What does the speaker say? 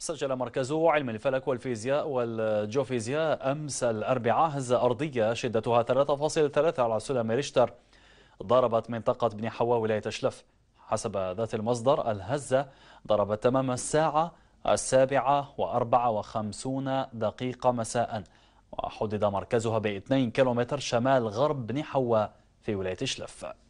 سجل مركز علم الفلك والفيزياء والجيوفيزياء أمس الأربعاء هزة أرضية شدتها 3.3 على سلم ريشتر ضربت منطقة بن حواء ولاية شلف حسب ذات المصدر الهزة ضربت تمام الساعة السابعة وأربعة وخمسون دقيقة مساء وحدد مركزها ب 2 كيلومتر شمال غرب بن حواء في ولاية شلف